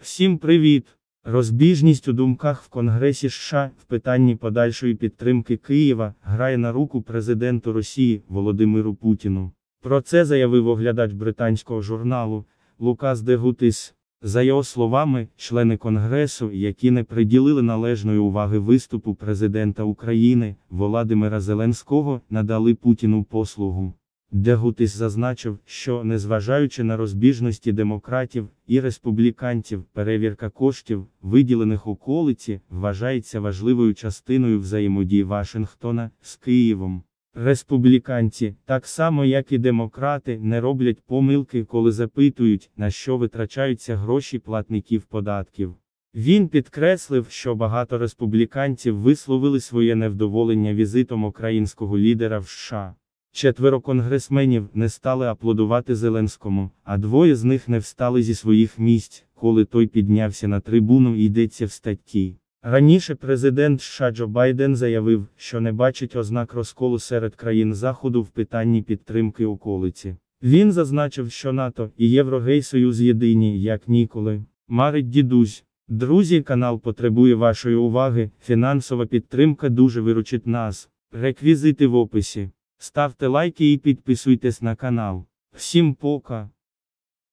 Всім привіт! Розбіжність у думках в Конгресі США в питанні подальшої підтримки Києва грає на руку президенту Росії Володимиру Путіну. Про це заявив оглядач британського журналу Лукас Дегутис. За його словами, члени Конгресу, які не приділили належної уваги виступу президента України Володимира Зеленського, надали Путіну послугу. Дегутис зазначив, що, незважаючи на розбіжності демократів і республіканців, перевірка коштів, виділених околиці, вважається важливою частиною взаємодії Вашингтона з Києвом. Республіканці, так само як і демократи, не роблять помилки, коли запитують, на що витрачаються гроші платників податків. Він підкреслив, що багато республіканців висловили своє невдоволення візитом українського лідера в США. Четверо конгресменів не стали аплодувати Зеленському, а двоє з них не встали зі своїх місць, коли той піднявся на трибуну і йдеться в статті. Раніше президент США Джо Байден заявив, що не бачить ознак розколу серед країн Заходу в питанні підтримки околиці. Він зазначив, що НАТО і Єврогейсоюз єдині, як ніколи. Марить дідусь. Друзі, канал потребує вашої уваги. Фінансова підтримка дуже виручить нас. Реквізити в описі. Ставте лайки і підписуйтесь на канал. Всім пока!